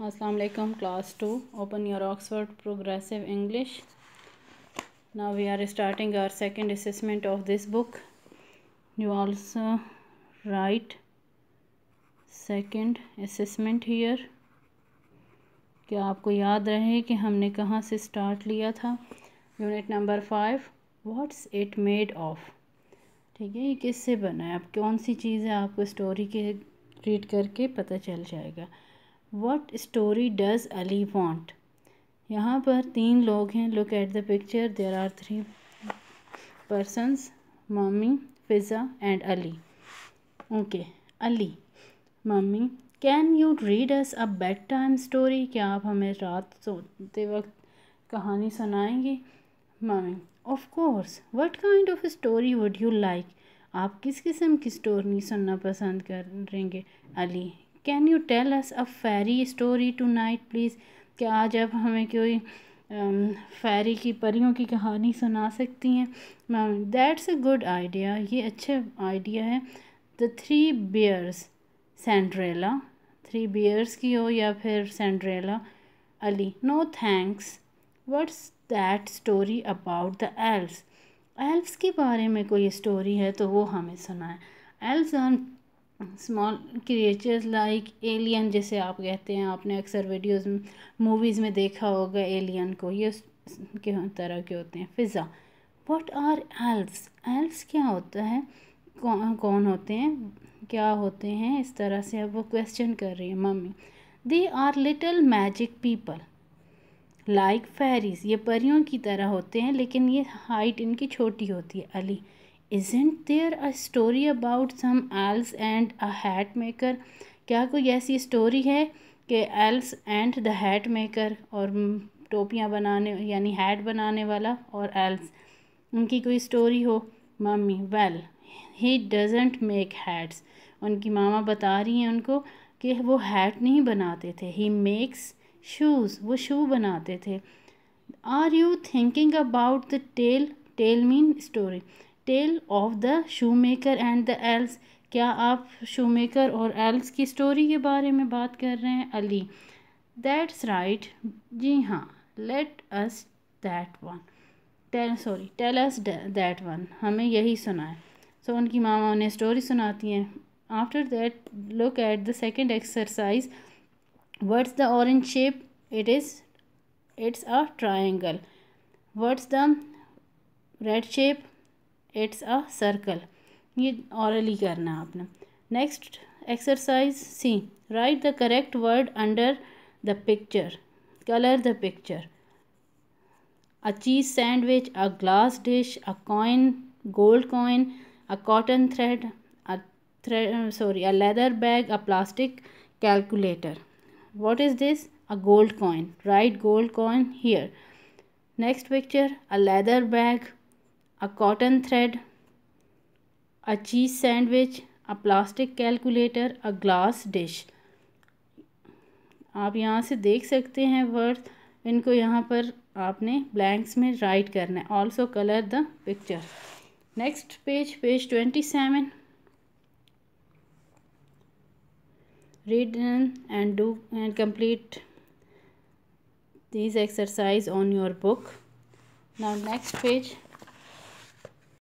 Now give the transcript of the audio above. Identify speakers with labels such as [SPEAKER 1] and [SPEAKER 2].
[SPEAKER 1] असलकम class to open your Oxford Progressive English now we are starting our second assessment of this book you also write second assessment here क्या आपको याद रहे कि हमने कहाँ से स्टार्ट लिया था unit number five what's it made of ठीक है ये किससे बना है अब कौन सी चीज़ है आपको स्टोरी के रीड करके पता चल जाएगा what story does Ali want यहाँ पर तीन लोग हैं look at the picture there are three persons mummy Fiza and Ali okay Ali mummy can you read us a bedtime story क्या आप हमें रात सोते वक्त कहानी सुनाएंगे mummy of course what kind of story would you like आप किस किस्म की स्टोरी सुनना पसंद करेंगे Ali can you tell us a Pheri story tonight please क्या आज आप हमें कोई फेरी um, की परियों की कहानी सुना सकती हैं ma'am that's a good idea ये अच्छे आइडिया है the three bears Cinderella three bears की हो या फिर Cinderella Ali no thanks what's that story about the elf elves के बारे में कोई स्टोरी है तो वो हमें सुनाए elves are small creatures like alien जैसे आप कहते हैं आपने अक्सर वीडियोस मूवीज़ में देखा होगा एलियन को ये के तरह के होते हैं Fiza what are elves elves क्या होता है कौन कौन होते हैं क्या होते हैं इस तरह से अब वो क्वेश्चन कर रही है mummy they are little magic people like fairies ये परियों की तरह होते हैं लेकिन ये हाइट इनकी छोटी होती है Ali isn't there a story about some elves and a hat maker क्या कोई ऐसी स्टोरी है कि elves and the hat maker और टोपियाँ बनाने यानी हैट बनाने वाला और एल्स उनकी कोई स्टोरी हो mummy well he doesn't make hats उनकी मामा बता रही हैं उनको कि वो हैट नहीं बनाते थे ही मेक्स शूज़ वो शू बनाते थे are you thinking about the tale tale mean story tale of the shoemaker and the elves क्या आप शू मेकर और एल्स की स्टोरी के बारे में बात कर रहे हैं अली दैट्स राइट जी हाँ let us that one tell sorry tell us that one हमें यही सुना है सो so, उनकी मामा उन्हें स्टोरी सुनाती हैं after that look at the second exercise words the orange shape it is it's a triangle words the red shape it's a circle ये orally करना आपने next exercise C write the correct word under the picture colour the picture a cheese sandwich a glass dish a coin gold coin a cotton thread a thread sorry a leather bag a plastic calculator what is this a gold coin right gold coin here next picture a leather bag a cotton thread a cheese sandwich a plastic calculator a glass dish आप यहाँ से देख सकते हैं worth इनको यहाँ पर आपने ब्लैंक्स में राइट करना है also colour the picture next page page twenty seven read in and do and complete this exercise on your book now next page